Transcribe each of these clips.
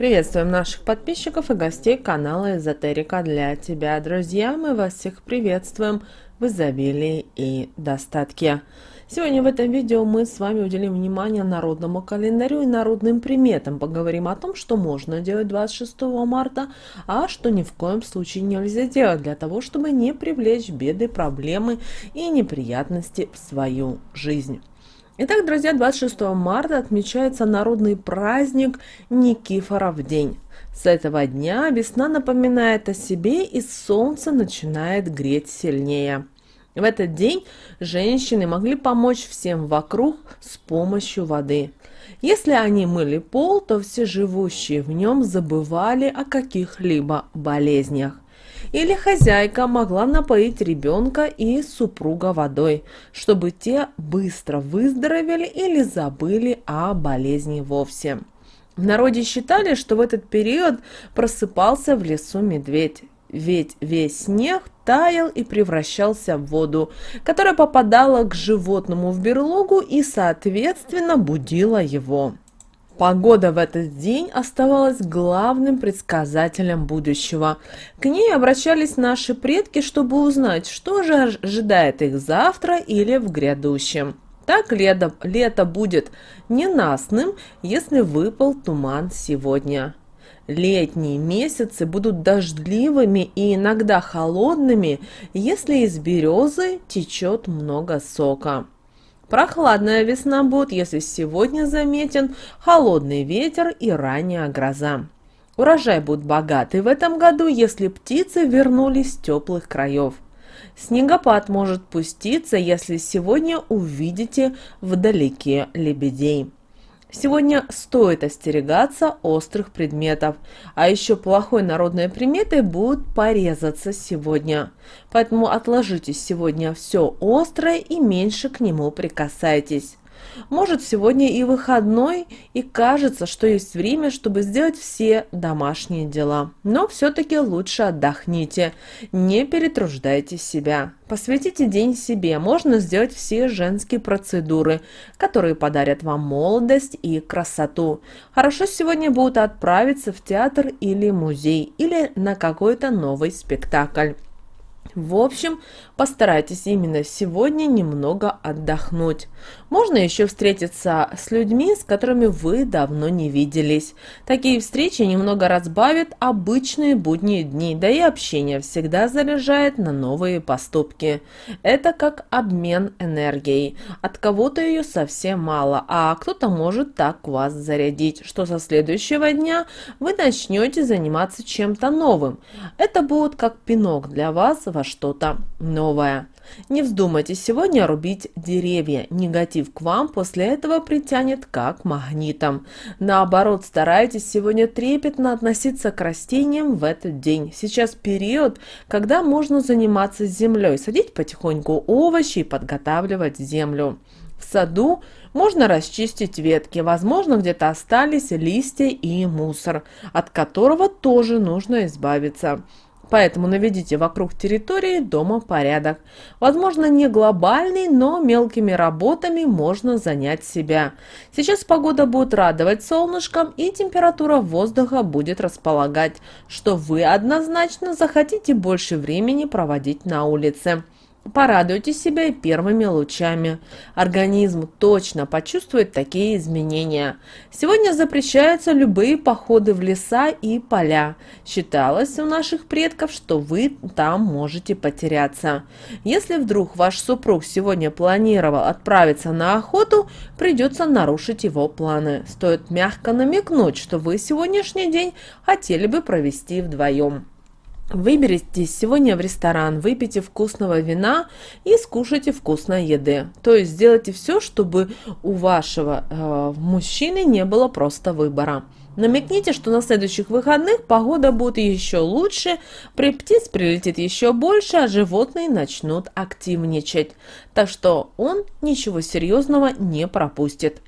Приветствуем наших подписчиков и гостей канала Эзотерика для тебя, друзья. Мы вас всех приветствуем в изобилии и достатке. Сегодня в этом видео мы с вами уделим внимание народному календарю и народным приметам. Поговорим о том, что можно делать 26 марта, а что ни в коем случае нельзя делать для того, чтобы не привлечь беды, проблемы и неприятности в свою жизнь. Итак, друзья, 26 марта отмечается народный праздник Никифоров день. С этого дня весна напоминает о себе и солнце начинает греть сильнее. В этот день женщины могли помочь всем вокруг с помощью воды. Если они мыли пол, то все живущие в нем забывали о каких-либо болезнях или хозяйка могла напоить ребенка и супруга водой, чтобы те быстро выздоровели или забыли о болезни вовсе. В народе считали, что в этот период просыпался в лесу медведь, ведь весь снег таял и превращался в воду, которая попадала к животному в берлогу и, соответственно, будила его. Погода в этот день оставалась главным предсказателем будущего. К ней обращались наши предки, чтобы узнать, что же ожидает их завтра или в грядущем. Так лето, лето будет ненастным, если выпал туман сегодня. Летние месяцы будут дождливыми и иногда холодными, если из березы течет много сока. Прохладная весна будет, если сегодня заметен холодный ветер и ранняя гроза. Урожай будет богатый в этом году, если птицы вернулись с теплых краев. Снегопад может пуститься, если сегодня увидите вдалеке лебедей. Сегодня стоит остерегаться острых предметов, а еще плохой народной приметой будут порезаться сегодня. Поэтому отложите сегодня все острое и меньше к нему прикасайтесь. Может, сегодня и выходной, и кажется, что есть время, чтобы сделать все домашние дела. Но все-таки лучше отдохните, не перетруждайте себя. Посвятите день себе, можно сделать все женские процедуры, которые подарят вам молодость и красоту. Хорошо сегодня будут отправиться в театр или музей, или на какой-то новый спектакль. В общем, постарайтесь именно сегодня немного отдохнуть. Можно еще встретиться с людьми, с которыми вы давно не виделись. Такие встречи немного разбавят обычные будние дни, да и общение всегда заряжает на новые поступки. Это как обмен энергией. От кого-то ее совсем мало, а кто-то может так вас зарядить, что со следующего дня вы начнете заниматься чем-то новым. Это будет как пинок для вас во что-то новое. Не вздумайте сегодня рубить деревья. Негатив негатив к вам после этого притянет как магнитом. Наоборот, старайтесь сегодня трепетно относиться к растениям в этот день. Сейчас период, когда можно заниматься землей, садить потихоньку овощи и подготавливать землю. В саду можно расчистить ветки, возможно, где-то остались листья и мусор, от которого тоже нужно избавиться. Поэтому наведите вокруг территории дома порядок. Возможно, не глобальный, но мелкими работами можно занять себя. Сейчас погода будет радовать солнышком и температура воздуха будет располагать, что вы однозначно захотите больше времени проводить на улице. Порадуйте себя и первыми лучами. Организм точно почувствует такие изменения. Сегодня запрещаются любые походы в леса и поля. Считалось у наших предков, что вы там можете потеряться. Если вдруг ваш супруг сегодня планировал отправиться на охоту, придется нарушить его планы. Стоит мягко намекнуть, что вы сегодняшний день хотели бы провести вдвоем. Выберите сегодня в ресторан, выпейте вкусного вина и скушайте вкусной еды. То есть сделайте все, чтобы у вашего э, мужчины не было просто выбора. Намекните, что на следующих выходных погода будет еще лучше, при птиц прилетит еще больше, а животные начнут активничать. Так что он ничего серьезного не пропустит.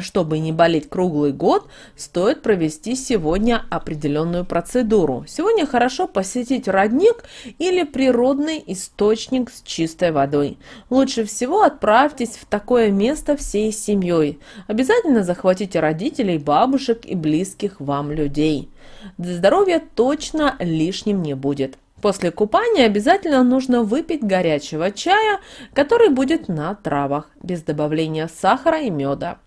Чтобы не болеть круглый год, стоит провести сегодня определенную процедуру. Сегодня хорошо посетить родник или природный источник с чистой водой. Лучше всего отправьтесь в такое место всей семьей. Обязательно захватите родителей, бабушек и близких вам людей. Здоровье точно лишним не будет. После купания обязательно нужно выпить горячего чая, который будет на травах, без добавления сахара и меда.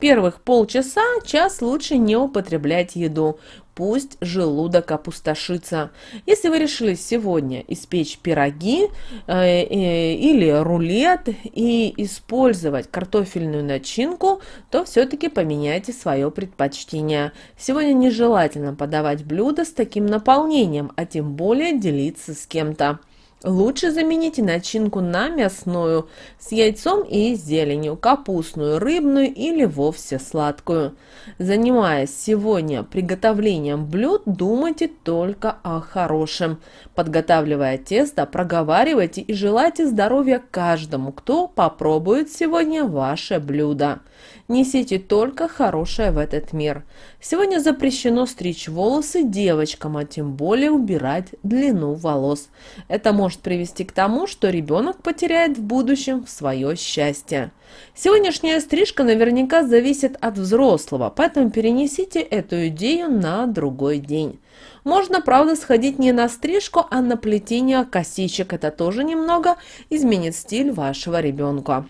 Первых полчаса, час лучше не употреблять еду. Пусть желудок опустошится. Если вы решили сегодня испечь пироги э, э, или рулет и использовать картофельную начинку, то все-таки поменяйте свое предпочтение. Сегодня нежелательно подавать блюда с таким наполнением, а тем более делиться с кем-то. Лучше замените начинку на мясную с яйцом и зеленью, капустную, рыбную или вовсе сладкую. Занимаясь сегодня приготовлением блюд, думайте только о хорошем. Подготавливая тесто, проговаривайте и желайте здоровья каждому, кто попробует сегодня ваше блюдо. Несите только хорошее в этот мир. Сегодня запрещено стричь волосы девочкам, а тем более убирать длину волос. Это может привести к тому, что ребенок потеряет в будущем свое счастье. Сегодняшняя стрижка наверняка зависит от взрослого, поэтому перенесите эту идею на другой день. Можно, правда, сходить не на стрижку, а на плетение косичек. Это тоже немного изменит стиль вашего ребенка.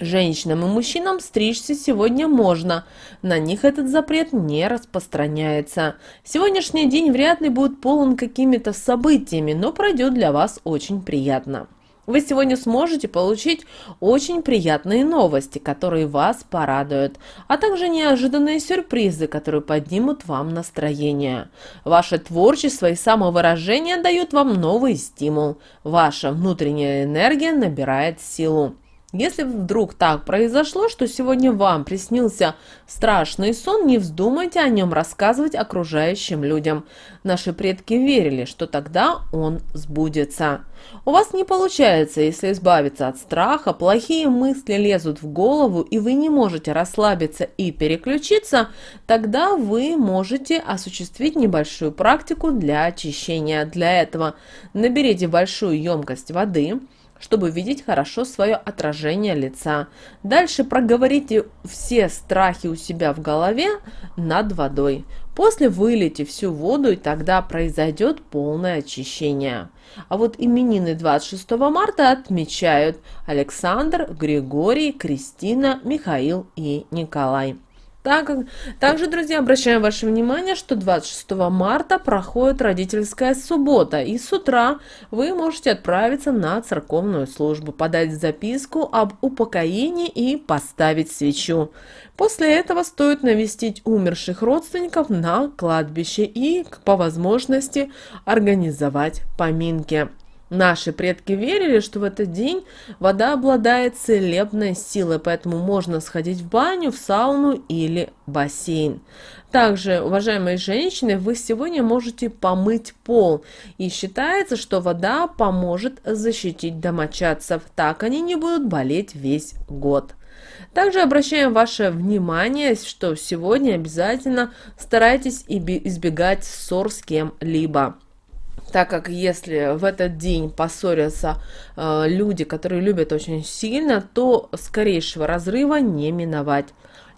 Женщинам и мужчинам стричься сегодня можно, на них этот запрет не распространяется. Сегодняшний день вряд ли будет полон какими-то событиями, но пройдет для вас очень приятно. Вы сегодня сможете получить очень приятные новости, которые вас порадуют, а также неожиданные сюрпризы, которые поднимут вам настроение. Ваше творчество и самовыражение дают вам новый стимул. Ваша внутренняя энергия набирает силу. Если вдруг так произошло, что сегодня вам приснился страшный сон, не вздумайте о нем рассказывать окружающим людям. Наши предки верили, что тогда он сбудется. У вас не получается, если избавиться от страха, плохие мысли лезут в голову, и вы не можете расслабиться и переключиться, тогда вы можете осуществить небольшую практику для очищения. Для этого наберите большую емкость воды – чтобы видеть хорошо свое отражение лица. Дальше проговорите все страхи у себя в голове над водой. После вылейте всю воду, и тогда произойдет полное очищение. А вот именины 26 марта отмечают Александр, Григорий, Кристина, Михаил и Николай. Так, также, друзья, обращаем ваше внимание, что 26 марта проходит родительская суббота, и с утра вы можете отправиться на церковную службу, подать записку об упокоении и поставить свечу. После этого стоит навестить умерших родственников на кладбище и, по возможности, организовать поминки. Наши предки верили, что в этот день вода обладает целебной силой, поэтому можно сходить в баню, в сауну или бассейн. Также, уважаемые женщины, вы сегодня можете помыть пол. И считается, что вода поможет защитить домочадцев. Так они не будут болеть весь год. Также обращаем ваше внимание, что сегодня обязательно старайтесь избегать ссор с кем-либо так как если в этот день поссорятся э, люди, которые любят очень сильно, то скорейшего разрыва не миновать.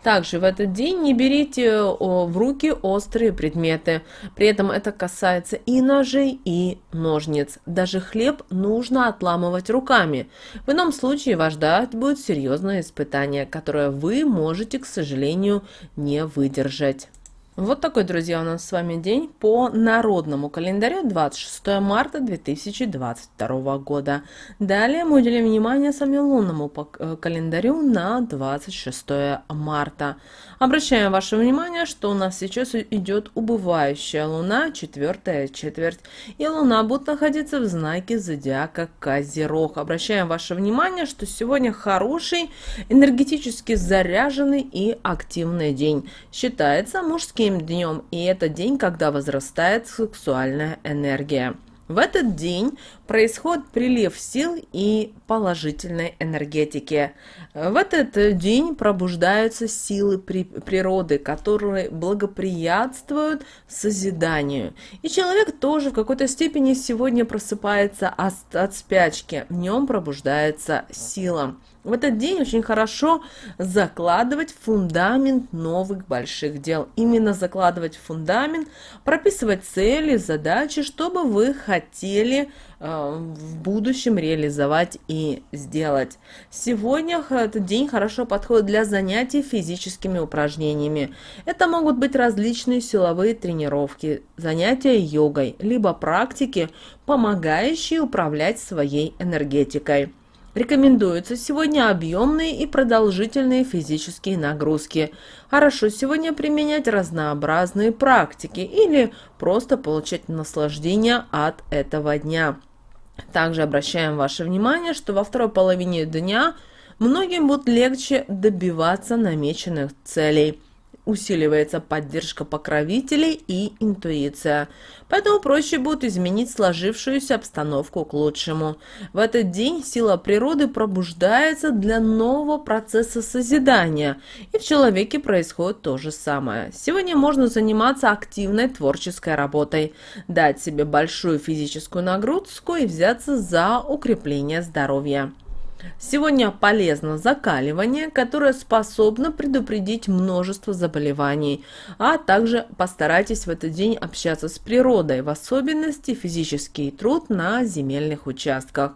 Также в этот день не берите в руки острые предметы. При этом это касается и ножей, и ножниц. Даже хлеб нужно отламывать руками. В ином случае вас ждать будет серьезное испытание, которое вы можете, к сожалению, не выдержать. Вот такой, друзья, у нас с вами день по народному календарю 26 марта 2022 года. Далее мы уделим внимание самому лунному э, календарю на 26 марта. Обращаем ваше внимание, что у нас сейчас идет убывающая луна, четвертая четверть, и луна будет находиться в знаке зодиака Козерог. Обращаем ваше внимание, что сегодня хороший, энергетически заряженный и активный день. Считается мужским мужским днем, и это день, когда возрастает сексуальная энергия. В этот день происходит прилив сил и положительной энергетики. В этот э, день пробуждаются силы при, природы, которые благоприятствуют созиданию. И человек тоже в какой-то степени сегодня просыпается от, от спячки, в нем пробуждается сила. В этот день очень хорошо закладывать фундамент новых больших дел. Именно закладывать фундамент, прописывать цели, задачи, чтобы вы хотели Э, в будущем реализовать и сделать. Сегодня этот день хорошо подходит для занятий физическими упражнениями. Это могут быть различные силовые тренировки, занятия йогой, либо практики, помогающие управлять своей энергетикой. Рекомендуются сегодня объемные и продолжительные физические нагрузки. Хорошо сегодня применять разнообразные практики или просто получать наслаждение от этого дня. Также обращаем ваше внимание, что во второй половине дня многим будет легче добиваться намеченных целей – усиливается поддержка покровителей и интуиция. Поэтому проще будет изменить сложившуюся обстановку к лучшему. В этот день сила природы пробуждается для нового процесса созидания, и в человеке происходит то же самое. Сегодня можно заниматься активной творческой работой, дать себе большую физическую нагрузку и взяться за укрепление здоровья. Сегодня полезно закаливание, которое способно предупредить множество заболеваний, а также постарайтесь в этот день общаться с природой, в особенности физический труд на земельных участках.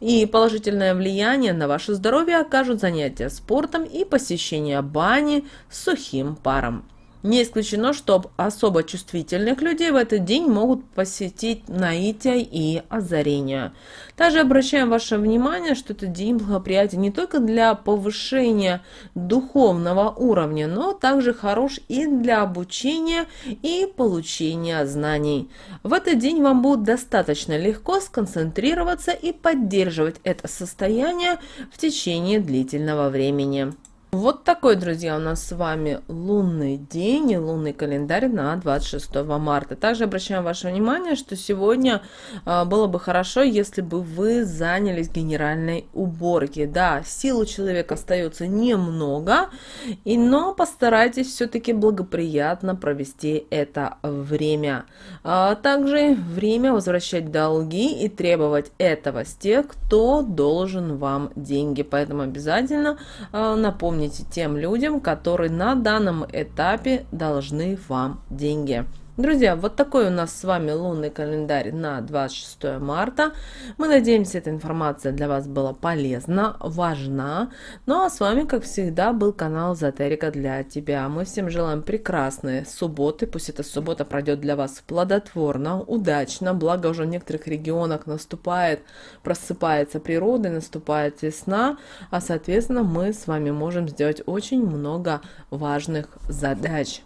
И положительное влияние на ваше здоровье окажут занятия спортом и посещение бани с сухим паром. Не исключено, что особо чувствительных людей в этот день могут посетить наития и озарения. Также обращаем ваше внимание, что этот день благоприятен не только для повышения духовного уровня, но также хорош и для обучения и получения знаний. В этот день вам будет достаточно легко сконцентрироваться и поддерживать это состояние в течение длительного времени. Вот такой, друзья, у нас с вами лунный день и лунный календарь на 26 марта. Также обращаем ваше внимание, что сегодня а, было бы хорошо, если бы вы занялись генеральной уборки. Да, сил у человека остается немного, и, но постарайтесь все-таки благоприятно провести это время. А также время возвращать долги и требовать этого с тех, кто должен вам деньги. Поэтому обязательно а, напомню звоните тем людям, которые на данном этапе должны вам деньги. Друзья, вот такой у нас с вами лунный календарь на 26 марта. Мы надеемся, эта информация для вас была полезна, важна. Ну а с вами, как всегда, был канал Эзотерика для тебя. Мы всем желаем прекрасной субботы. Пусть эта суббота пройдет для вас плодотворно, удачно. Благо уже в некоторых регионах наступает, просыпается природа, наступает весна. А соответственно, мы с вами можем сделать очень много важных задач.